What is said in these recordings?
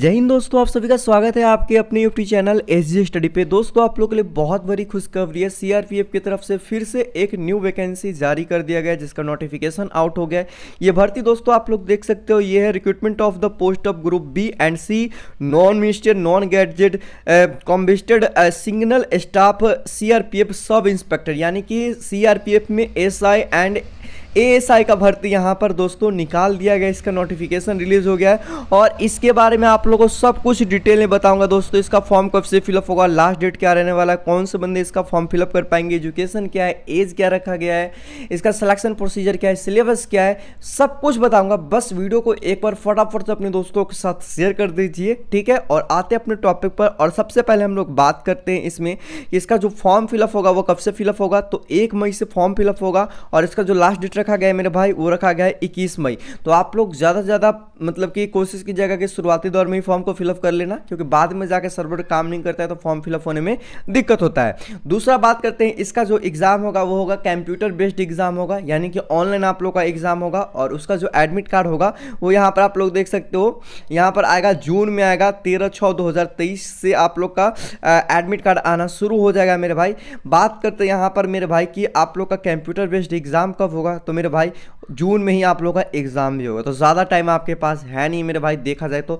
जय हिंद दोस्तों आप सभी का स्वागत है आपके अपने YouTube channel S G study पे दोस्तों आप लोगों के लिए बहुत बड़ी खुशखबरी है सीआरपीएफ की तरफ से फिर से एक न्यू वैकेंसी जारी कर दिया गया जिसका नोटिफिकेशन आउट हो गया है ये भर्ती दोस्तों आप लोग देख सकते हो ये है recruitment of the post of group B and C non minister non gazetted combatised signal staff C sub inspector यानी कि सी में एस एंड एएसआई का भर्ती यहाँ पर दोस्तों निकाल दिया गया इसका नोटिफिकेशन रिलीज हो गया है और इसके बारे में आप लोगों को सब कुछ डिटेल में बताऊंगा दोस्तों इसका फॉर्म कब से फिलअप होगा लास्ट डेट क्या रहने वाला है कौन से बंदे इसका फॉर्म फिलअप कर पाएंगे एजुकेशन क्या है एज क्या रखा गया है इसका सिलेक्शन प्रोसीजर क्या है सिलेबस क्या है सब कुछ बताऊँगा बस वीडियो को एक बार फटाफट से अपने दोस्तों के साथ शेयर कर दीजिए ठीक है और आते अपने टॉपिक पर और सबसे पहले हम लोग बात करते हैं इसमें कि इसका जो फॉर्म फिलअप होगा वो कब से फिलअप होगा तो एक मई से फॉर्म फिलअप होगा और इसका जो लास्ट डेट रखा गया है मेरे भाई वो रखा गया है इक्कीस मई तो आप लोग ज़्यादा से ज़्यादा मतलब कि कोशिश कीजिएगा कि शुरुआती दौर में ही फॉर्म को फिलअप कर लेना क्योंकि बाद में जाकर सर्वर काम नहीं करता है तो फॉर्म फिलअप होने में दिक्कत होता है दूसरा बात करते हैं इसका जो एग्ज़ाम होगा वो होगा कंप्यूटर बेस्ड एग्ज़ाम होगा यानी कि ऑनलाइन आप लोग का एग्ज़ाम होगा और उसका जो एडमिट कार्ड होगा वो यहाँ पर आप लोग देख सकते हो यहाँ पर आएगा जून में आएगा तेरह छः दो से आप लोग का एडमिट कार्ड आना शुरू हो जाएगा मेरे भाई बात करते हैं यहाँ पर मेरे भाई कि आप लोग का कंप्यूटर बेस्ड एग्ज़ाम कब होगा तो तो मेरे भाई जून में ही आप लोगों का एग्ज़ाम भी होगा तो ज़्यादा टाइम आपके पास है नहीं मेरे भाई देखा जाए तो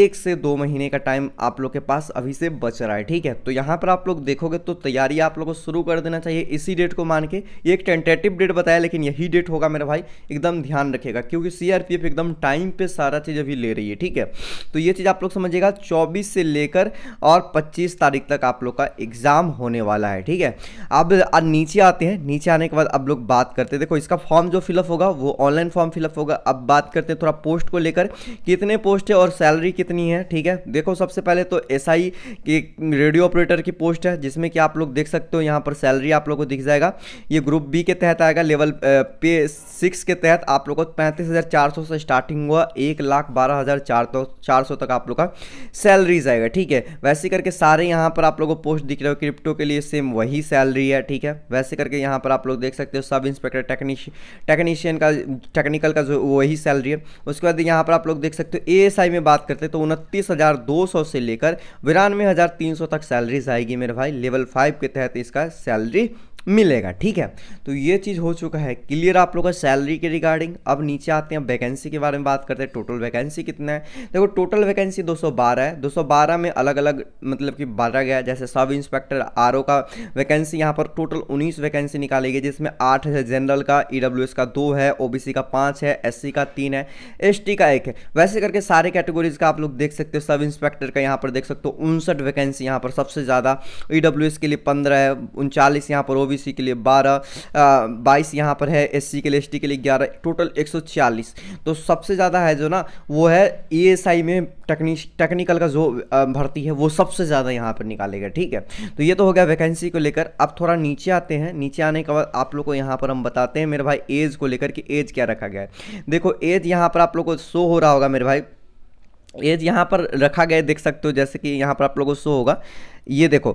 एक से दो महीने का टाइम आप लोग के पास अभी से बच रहा है ठीक है तो यहाँ पर आप लोग देखोगे तो तैयारी आप लोग को शुरू कर देना चाहिए इसी डेट को मान के एक टेंटेटिव डेट बताया लेकिन यही डेट होगा मेरे भाई एकदम ध्यान रखेगा क्योंकि सी एकदम टाइम पर सारा चीज़ अभी ले रही है ठीक है तो ये चीज़ आप लोग समझिएगा चौबीस से लेकर और पच्चीस तारीख तक आप लोग का एग्ज़ाम होने वाला है ठीक है अब नीचे आते हैं नीचे आने के बाद अब लोग बात करते हैं देखो इसका फॉर्म जो फिलअप होगा वो ऑनलाइन फॉर्म फिलअप होगा अब बात करते हैं थोड़ा पोस्ट को लेकर कितने पोस्ट है और सैलरी कितनी है ठीक है देखो सबसे पहले तो एस आई की रेडियो ऑपरेटर की पोस्ट है जिसमें कि आप लोग देख सकते हो यहाँ पर सैलरी आप लोग को दिख जाएगा ये ग्रुप बी के तहत आएगा लेवल पे सिक्स के तहत आप लोग को पैंतीस हज़ार चार सौ से स्टार्टिंग हुआ एक लाख बारह हज़ार चार सौ तो, चार सौ तक आप लोग का सैलरीज आएगा ठीक है वैसे करके सारे यहाँ पर आप लोगों को पोस्ट दिख रहे हो क्रिप्टो के लिए सेम वही सैलरी है ठीक है वैसे करके यहाँ पर आप लोग देख सकते हो सब इंस्पेक्टर टेक्नीशियन टेक्नीशियन का टेक्निकल का जो वही सैलरी है उसके बाद यहाँ पर आप लोग देख सकते हो ए में बात करते हैं तो उनतीस से लेकर बिरानवे तक सैलरीज आएगी मेरे भाई लेवल फाइव के तहत इसका सैलरी मिलेगा ठीक है तो ये चीज़ हो चुका है क्लियर आप लोगों का सैलरी के रिगार्डिंग अब नीचे आते हैं वैकेंसी के बारे में बात करते हैं टोटल वैकेंसी कितना है देखो टोटल वैकेंसी 212 है 212 में अलग अलग मतलब कि बारह गया जैसे सब इंस्पेक्टर आर का वैकेंसी यहाँ पर टोटल उन्नीस वैकेंसी निकाली गई जिसमें आठ है जनरल का ई e का दो है ओ का पाँच है एस का तीन है एस का एक है वैसे करके सारे कैटेगरीज का आप लोग देख सकते हो सब इंस्पेक्टर का यहाँ पर देख सकते हो उनसठ वैकेंसी यहाँ पर सबसे ज़्यादा ई e के लिए पंद्रह है उनचालीस यहाँ पर ओ ओबीसी के लिए 12 22 यहाँ पर है एससी के लिए एसटी के लिए 11 टोटल 140 तो सबसे ज़्यादा है जो ना वो है ईएसआई में टेक्नी टेक्निकल का जो भर्ती है वो सबसे ज़्यादा यहाँ पर निकालेगा ठीक है तो ये तो हो गया वैकेंसी को लेकर अब थोड़ा नीचे आते हैं नीचे आने के बाद आप लोग को यहाँ पर हम बताते हैं मेरे भाई एज को लेकर कि एज क्या रखा गया है देखो एज यहाँ पर आप लोग को शो हो रहा होगा मेरे भाई ये यहाँ पर रखा गया देख सकते हो जैसे कि यहाँ पर आप लोगों को शो होगा ये देखो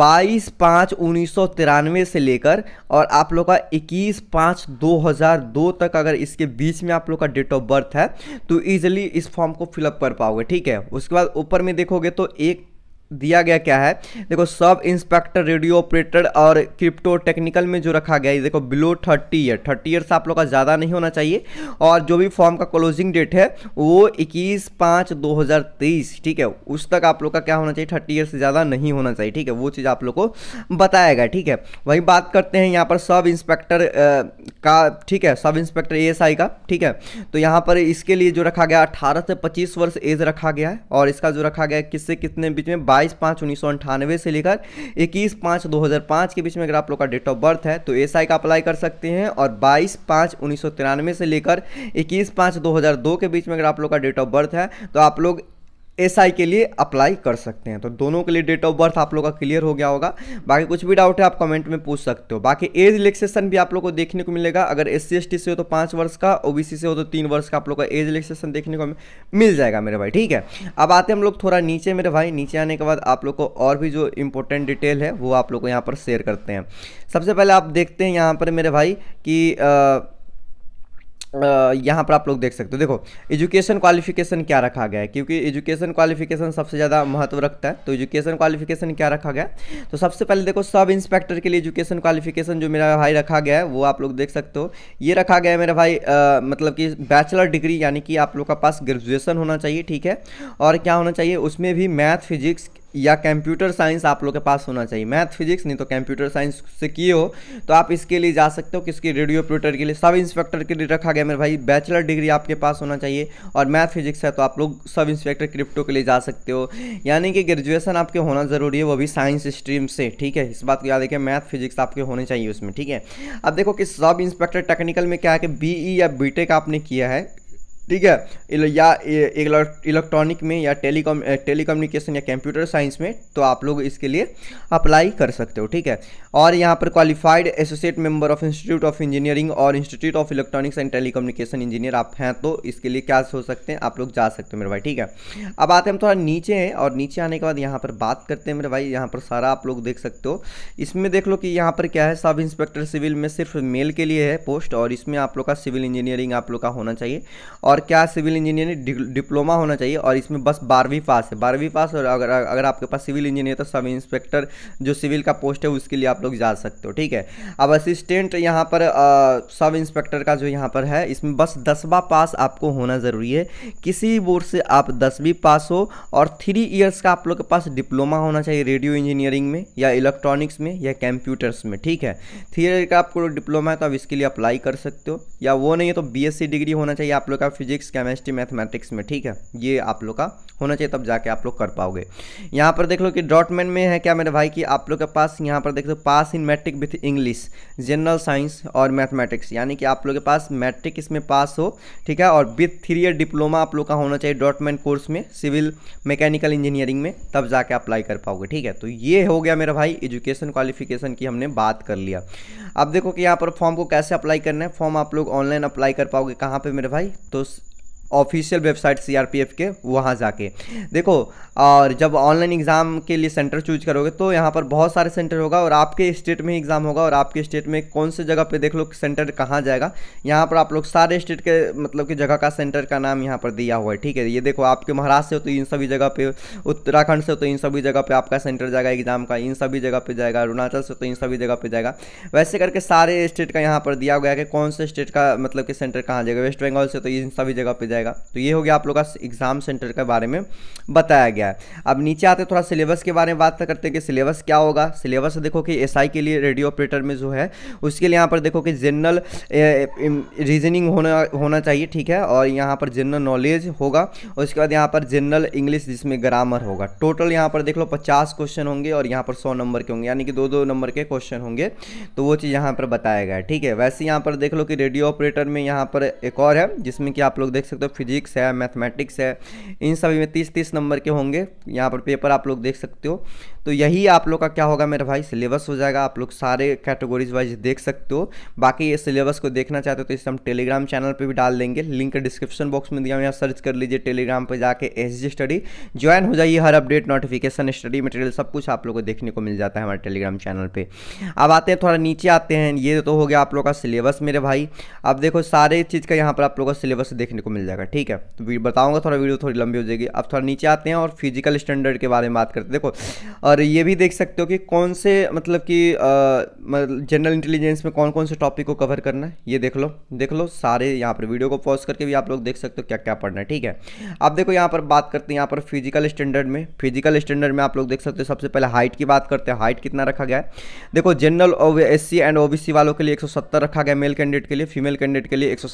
22 पाँच उन्नीस से लेकर और आप लोग का 21 पाँच 2002 तक अगर इसके बीच में आप लोग का डेट ऑफ बर्थ है तो ईजिली इस फॉर्म को फिलअप कर पाओगे ठीक है उसके बाद ऊपर में देखोगे तो एक दिया गया क्या है देखो सब इंस्पेक्टर रेडियो ऑपरेटर और क्रिप्टो टेक्निकल में जो रखा गया है देखो बिलो थर्टी ईयर थर्टी से आप लोग का ज़्यादा नहीं होना चाहिए और जो भी फॉर्म का क्लोजिंग डेट है वो इक्कीस पाँच दो हज़ार तेईस ठीक है उस तक आप लोग का क्या होना चाहिए थर्टी ईयर से ज़्यादा नहीं होना चाहिए ठीक है वो चीज़ आप लोग को बताया गया ठीक है वही बात करते हैं यहाँ पर सब इंस्पेक्टर का ठीक है सब इंस्पेक्टर ए का ठीक है तो यहाँ पर इसके लिए जो रखा गया अट्ठारह से पच्चीस वर्ष एज रखा गया है और इसका जो रखा गया है किससे कितने बीच में बाईस बाईस पाँच उन्नीस सौ अंठानवे से लेकर इक्कीस पाँच दो हज़ार पाँच के बीच में अगर आप लोग का डेट ऑफ बर्थ है तो एस का अप्लाई कर सकते हैं और बाईस पाँच उन्नीस सौ तिरानवे से लेकर इक्कीस पाँच दो हज़ार दो के बीच में अगर आप लोग का डेट ऑफ बर्थ है तो आप लोग एस SI के लिए अप्लाई कर सकते हैं तो दोनों के लिए डेट ऑफ बर्थ आप लोग का क्लियर हो गया होगा बाकी कुछ भी डाउट है आप कमेंट में पूछ सकते हो बाकी एज रिलेक्सेशन भी आप लोग को देखने को मिलेगा अगर एस सी से हो तो पाँच वर्ष का ओबीसी से हो तो तीन वर्ष का आप लोग का एज रिलेक्सेशन देखने को मिल जाएगा मेरे भाई ठीक है अब आते हम लोग थोड़ा नीचे मेरे भाई नीचे आने के बाद आप लोग को और भी जो इंपॉर्टेंट डिटेल है वो आप लोग को यहाँ पर शेयर करते हैं सबसे पहले आप देखते हैं यहाँ पर मेरे भाई कि आ, यहाँ पर आप लोग देख सकते हो देखो एजुकेशन क्वालिफिकेशन क्या रखा गया है क्योंकि एजुकेशन क्वालिफिकेशन सबसे ज़्यादा महत्व रखता है तो एजुकेशन क्वालिफिकेशन क्या रखा गया तो सबसे पहले देखो सब इंस्पेक्टर के लिए एजुकेशन क्वालिफिकेशन जो मेरा भाई रखा गया है वो आप लोग देख सकते हो ये रखा गया है मेरा भाई आ, मतलब कि बैचलर डिग्री यानी कि आप लोग का पास ग्रेजुएसन होना चाहिए ठीक है और क्या होना चाहिए उसमें भी मैथ फिजिक्स या कंप्यूटर साइंस आप लोग के पास होना चाहिए मैथ फिजिक्स नहीं तो कंप्यूटर साइंस से किए हो तो आप इसके लिए जा सकते हो किसकी रेडियो ऑपरेटर के लिए सब इंस्पेक्टर के लिए रखा गया मेरे भाई बैचलर डिग्री आपके पास होना चाहिए और मैथ फिजिक्स है तो आप लोग सब इंस्पेक्टर क्रिप्टो के लिए जा सकते हो यानी कि ग्रेजुएसन आपके होना ज़रूरी है वो भी साइंस स्ट्रीम से ठीक है इस बात को याद रखिए मैथ फिजिक्स आपके होने चाहिए उसमें ठीक है अब देखो कि सब इंस्पेक्टर टेक्निकल में क्या है कि बी e या बी आपने किया है ठीक है या इलेक्ट्रॉनिक में या टेलीकॉम टेलीकम्युनिकेशन या कंप्यूटर साइंस में तो आप लोग इसके लिए अप्लाई कर सकते हो ठीक है और यहाँ पर qualified associate member of institute of engineering और institute of electronics and telecommunication engineer आप हैं तो इसके लिए क्या हो सकते हैं आप लोग जा सकते हो मेरे भाई ठीक है अब आते हम थोड़ा नीचे हैं और नीचे आने के बाद यहाँ पर बात करते हैं मेरे भाई यहाँ पर सारा आप लोग देख सकते हो इसमें देख लो कि यहाँ पर क्या है सब इंस्पेक्टर सिविल में सिर्फ मेल के लिए है पोस्ट और इसमें आप लोग का सिविल इंजीनियरिंग आप लोग का होना चाहिए और और क्या सिविल इंजीनियरिंग डिप्लोमा होना चाहिए और इसमें बस बारहवीं पास है बारहवीं पास और अगर अगर आपके पास सिविल इंजीनियर तो सब इंस्पेक्टर जो सिविल का पोस्ट है उसके लिए आप लोग जा सकते हो ठीक है अब असिस्टेंट यहाँ पर सब इंस्पेक्टर का जो यहाँ पर है इसमें बस दसवा पास आपको होना ज़रूरी है किसी बोर्ड से आप दसवीं पास हो और थ्री ईयर्स का आप लोग के पास डिप्लोमा होना चाहिए रेडियो इंजीनियरिंग में या इलेक्ट्रॉनिक्स में या कंप्यूटर्स में ठीक है थ्री ईयर का आपको डिप्लोमा है तो आप इसके लिए अप्लाई कर सकते हो या वो नहीं है तो बी डिग्री होना चाहिए आप लोग का फिजिक्स केमिस्ट्री मैथमेटिक्स में ठीक है ये आप लोग का होना चाहिए तब जाके आप लोग कर पाओगे यहाँ पर देख लो कि डॉटमेन में है क्या मेरे भाई कि आप लोग के पास यहाँ पर देख लो pass in matric with English general science और मैथमेटिक्स यानी कि आप लोग के पास मैट्रिक इसमें पास हो ठीक है और विथ थ्री ईयर डिप्लोमा आप लोग का होना चाहिए डॉटमेन कोर्स में सिविल मैकेनिकल इंजीनियरिंग में तब जाके अप्लाई कर पाओगे ठीक है तो ये हो गया मेरा भाई एजुकेशन क्वालिफिकेशन की हमने बात कर लिया अब देखो कि यहाँ पर फॉर्म को कैसे अप्लाई करना है फॉर्म आप लोग ऑनलाइन अप्लाई कर पाओगे कहाँ पर मेरे भाई तो ऑफिशियल वेबसाइट सीआरपीएफ के वहाँ जाके देखो और जब ऑनलाइन एग्ज़ाम के लिए सेंटर चूज करोगे तो यहाँ पर बहुत सारे सेंटर होगा और आपके स्टेट में ही एग्ज़ाम होगा और आपके स्टेट में कौन से जगह पे देख लो सेंटर कहाँ जाएगा यहाँ पर आप लोग सारे स्टेट के मतलब कि जगह का सेंटर का नाम यहाँ पर दिया हुआ है ठीक है ये देखो आपके महाराष्ट्र से हो तो इन सभी जगह पर उत्तराखंड से हो तो इन सभी जगह पर आपका सेंटर जाएगा एग्ज़ाम का इन सभी जगह पर जाएगा अरुणाचल से तो इन सभी जगह पर जाएगा वैसे करके सारे स्टेट का यहाँ पर दिया गया कि कौन से स्टेट का मतलब कि सेंटर कहाँ जाएगा वेस्ट बंगाल से तो इन सभी जगह पर जाएगा जाएगा तो ये हो गया आप लोग का एग्ज़ाम सेंटर के बारे में बताया गया है अब नीचे आते थोड़ा सिलेबस के बारे में बात करते हैं कि सिलेबस क्या होगा सिलेबस देखो कि एस के लिए रेडियो ऑपरेटर में जो है उसके लिए यहाँ पर देखो कि जनरल रीजनिंग होना होना चाहिए ठीक है और यहाँ पर जनरल नॉलेज होगा उसके बाद यहाँ पर जनरल इंग्लिश जिसमें ग्रामर होगा टोटल यहाँ पर देख लो पचास क्वेश्चन होंगे और यहाँ पर सौ नंबर के होंगे यानी कि दो दो नंबर के क्वेश्चन होंगे तो वो चीज़ यहाँ पर बताया गया है ठीक है वैसे यहाँ पर देख लो कि रेडियो ऑपरेटर में यहाँ पर एक और है जिसमें कि आप लोग देख सकते हो सकते हो फिजिक्स है मैथमेटिक्स है इन सभी में तीस तीस नंबर के होंगे यहाँ पर पेपर आप लोग देख सकते हो तो यही आप लोग का क्या होगा मेरे भाई सिलेबस हो जाएगा आप लोग सारे कैटेगरीज वाइज देख सकते हो बाकी ये सिलेबस को देखना चाहते हो तो इसे हम टेलीग्राम चैनल पर भी डाल देंगे लिंक डिस्क्रिप्शन बॉक्स में दिया यहाँ सर्च कर लीजिए टेलीग्राम पर जाके एस स्टडी ज्वाइन हो जाइए हर अपडेट नोटिफिकेशन स्टडी मटेरियल सब कुछ आप लोग को देखने को मिल जाता है हमारे टेलीग्राम चैनल पर अब आते हैं थोड़ा नीचे आते हैं ये तो हो गया आप लोग का सिलेबस मेरे भाई अब देखो सारे चीज़ का यहाँ पर आप लोग का सिलेबस देखने को मिल जाएगा ठीक है तो बताऊँगा थोड़ा वीडियो थोड़ी लंबी हो जाएगी अब थोड़ा नीचे आते हैं और फिजिकल स्टैंडर्ड के बारे में बात करते देखो और ये भी देख सकते हो कि कौन से मतलब कि जनरल इंटेलिजेंस में कौन कौन से टॉपिक को कवर करना है ये देख लो देख लो सारे यहाँ पर वीडियो को पॉज करके भी आप लोग देख सकते हो क्या क्या पढ़ना है ठीक है अब देखो यहाँ पर बात करते हैं यहाँ पर फिजिकल स्टैंडर्ड में फिजिकल स्टैंडर्ड में आप लोग देख सकते हो सबसे पहले हाइट की बात करते हैं हाइट कितना रखा गया है देखो general S C and O वालों के लिए एक रखा गया मेल कैंडिडेट के लिए फीमेल कैंडिडेट के लिए एक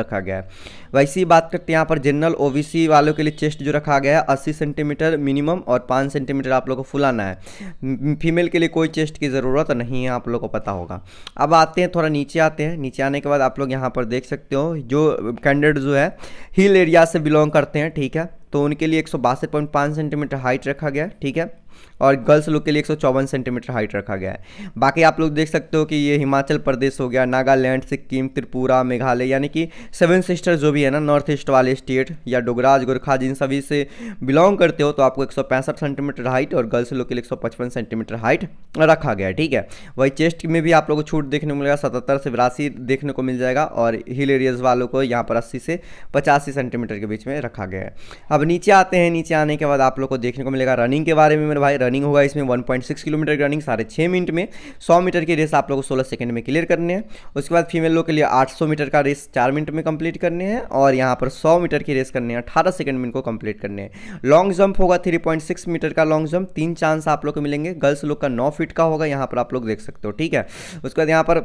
रखा गया है वैसी बात करते हैं यहाँ पर जनरल ओ वालों के लिए चेस्ट जो रखा गया है अस्सी सेंटीमीटर मिनिमम और पाँच सेंटीमीटर आप लोग को फुलाना करना है फीमेल के लिए कोई चेस्ट की ज़रूरत नहीं है आप लोग को पता होगा अब आते हैं थोड़ा नीचे आते हैं नीचे आने के बाद आप लोग यहाँ पर देख सकते हो जो कैंडिडेट जो है हिल एरिया से बिलोंग करते हैं ठीक है तो उनके लिए एक सेंटीमीटर हाइट रखा गया ठीक है और गर्ल्स लोग के लिए एक सेंटीमीटर हाइट रखा गया है बाकी आप लोग देख सकते हो कि ये हिमाचल प्रदेश हो गया नागालैंड सिक्किम त्रिपुरा मेघालय यानी कि सेवन सिस्टर जो भी है ना नॉर्थ ईस्ट वाले स्टेट या डोगराज गोरखा जिन सभी से बिलोंग करते हो तो आपको एक सेंटीमीटर हाइट और गर्ल्स लोग के लिए एक सेंटीमीटर हाइट रखा गया ठीक है वही चेस्ट में भी आप लोग को छूट देखने को मिलेगा सतहत्तर से बिरासी देखने को मिल जाएगा और हिल एरियाज वालों को यहाँ पर अस्सी से पचासी सेंटीमीटर के बीच में रखा गया है अब नीचे आते हैं नीचे आने के बाद आप लोग को देखने को मिलेगा रनिंग के बारे में मेरे भाई है रनिंग होगा इसमें 1.6 किलोमीटर की रनिंग साढ़े छः मिनट में 100 मीटर की रेस आप लोगों को 16 सेकंड में क्लियर करने हैं उसके बाद फीमेल लोग के लिए 800 मीटर का रेस चार मिनट में कंप्लीट करने हैं और यहाँ पर सौ मीटर की रेस करने हैं अठारह सेकंड में इनको कंप्लीट करने हैं लॉन्ग जंप होगा थ्री मीटर का लॉन्ग जंप तीन चांस आप लोग को मिलेंगे गर्ल्स लोग का नौ फीट का होगा यहाँ पर आप लोग देख सकते हो ठीक है उसके बाद यहाँ पर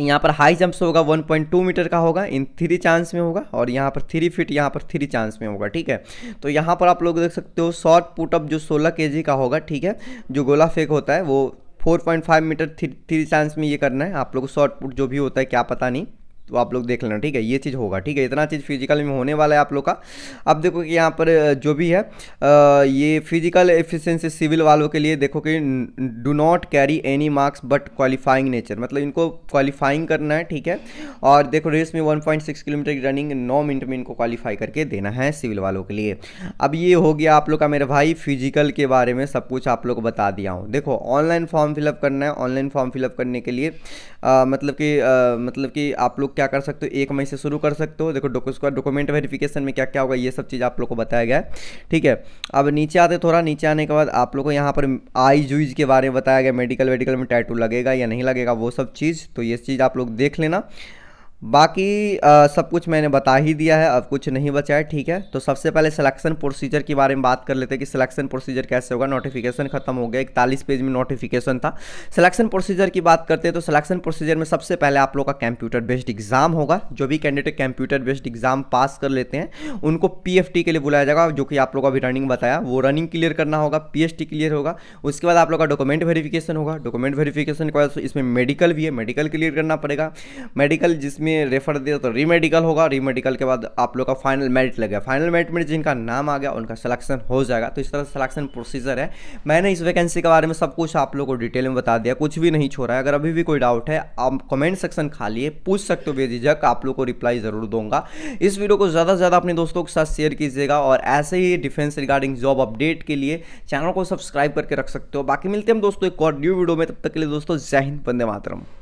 यहाँ पर हाई जंप्स होगा 1.2 मीटर का होगा इन थ्री चांस में होगा और यहाँ पर थ्री फीट यहाँ पर थ्री चांस में होगा ठीक है तो यहाँ पर आप लोग देख सकते हो शॉर्ट पुटअप जो 16 के का होगा ठीक है जो गोला फेंक होता है वो 4.5 मीटर थ्री थ्री चांस में ये करना है आप लोग को शॉर्ट पुट जो भी होता है क्या पता नहीं तो आप लोग देख लेना ठीक है ये चीज़ होगा ठीक है इतना चीज़ फिजिकल में होने वाला है आप लोग का अब देखो कि यहाँ पर जो भी है ये फिजिकल एफिशिएंसी सिविल वालों के लिए देखो कि do not carry any marks but qualifying nature मतलब इनको क्वालिफाइंग करना है ठीक है और देखो रेस में 1.6 किलोमीटर की रनिंग नौ मिनट में इनको क्वालिफाई करके देना है सिविल वालों के लिए अब ये हो गया आप लोग का मेरे भाई फिजिकल के बारे में सब कुछ आप लोग बता दिया हूँ देखो ऑनलाइन फॉर्म फिलअप करना है ऑनलाइन फॉर्म फिलअप करने के लिए मतलब कि मतलब कि आप लोग क्या कर सकते हो एक मई से शुरू कर सकते हो देखो उसका डॉक्यूमेंट वेरिफिकेशन में क्या क्या होगा ये सब चीज़ आप लोग को बताया गया है ठीक है अब नीचे आते थोड़ा नीचे आने के बाद आप लोग को यहाँ पर आई जूज के बारे में बताया गया मेडिकल वेडिकल में टैटू लगेगा या नहीं लगेगा वो सब चीज़ तो ये चीज़ आप लोग देख लेना बाकी आ, सब कुछ मैंने बता ही दिया है अब कुछ नहीं बचा है ठीक है तो सबसे पहले सिलेक्शन प्रोसीजर के बारे में बात कर लेते हैं कि सिलेक्शन प्रोसीजर कैसे होगा नोटिफिकेशन खत्म हो गया इकतालीस पेज में नोटिफिकेशन था सिलेक्शन प्रोसीजर की बात करते हैं तो सिलेक्शन प्रोसीजर में सबसे पहले आप लोग का कंप्यूटर बेस्ड एग्जाम होगा जो भी candidate computer based exam pass कर लेते हैं उनको पी के लिए बुलाया जाएगा जो कि आप लोग अभी रनिंग बताया वो रनिंग क्लियर करना होगा पी क्लियर होगा उसके बाद आप लोग का डॉक्यूमेंट वेरीफिकेशन होगा डॉक्यूमेंट वेरीफिकेशन के बाद इसमें मेडिकल भी है मेडिकल क्लियर करना पड़ेगा मेडिकल जिसमें आदमी रेफर दिया तो रीमेडिकल होगा रीमेडिकल के बाद आप लोग का फाइनल मेरिट लग गया फाइनल मेरिट में जिनका नाम आ गया उनका सिलेक्शन हो जाएगा तो इस तरह सेलेक्शन प्रोसीजर है मैंने इस वैकेंसी के बारे में सब कुछ आप लोग को डिटेल में बता दिया कुछ भी नहीं छोड़ा है अगर अभी भी कोई डाउट है आप कमेंट सेक्शन खाली है पूछ सकते हो बेझिझक आप लोग को रिप्लाई ज़रूर दूंगा इस वीडियो को ज़्यादा से ज़्यादा अपने दोस्तों के साथ शेयर कीजिएगा और ऐसे ही डिफेंस रिगार्डिंग जॉब अपडेट के लिए चैनल को सब्सक्राइब करके रख सकते हो बाकी मिलते हैं हम दोस्तों एक और न्यू वीडियो में तब तक के लिए दोस्तों जय हिंद बंदे मातरम